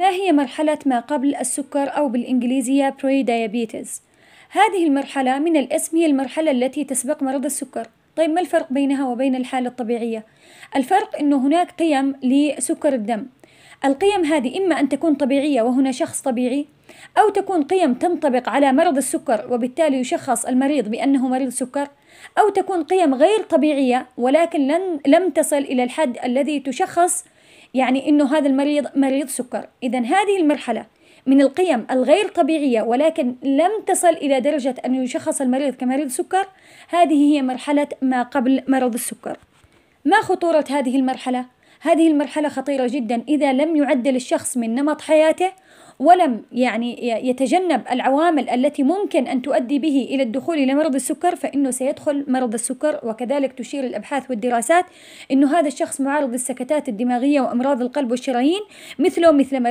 ما هي مرحلة ما قبل السكر أو بالإنجليزية بري diabetes؟ هذه المرحلة من الاسم هي المرحلة التي تسبق مرض السكر طيب ما الفرق بينها وبين الحالة الطبيعية؟ الفرق أنه هناك قيم لسكر الدم القيم هذه إما أن تكون طبيعية وهنا شخص طبيعي أو تكون قيم تنطبق على مرض السكر وبالتالي يشخص المريض بأنه مريض سكر أو تكون قيم غير طبيعية ولكن لن لم تصل إلى الحد الذي تشخص يعني أنه هذا المريض مريض سكر إذا هذه المرحلة من القيم الغير طبيعية ولكن لم تصل إلى درجة أن يشخص المريض كمريض سكر هذه هي مرحلة ما قبل مرض السكر ما خطورة هذه المرحلة؟ هذه المرحلة خطيرة جدا إذا لم يعدل الشخص من نمط حياته ولم يعني يتجنب العوامل التي ممكن أن تؤدي به إلى الدخول إلى مرض السكر فإنه سيدخل مرض السكر وكذلك تشير الأبحاث والدراسات أنه هذا الشخص معرض للسكتات الدماغية وأمراض القلب والشرايين مثله مثل مريض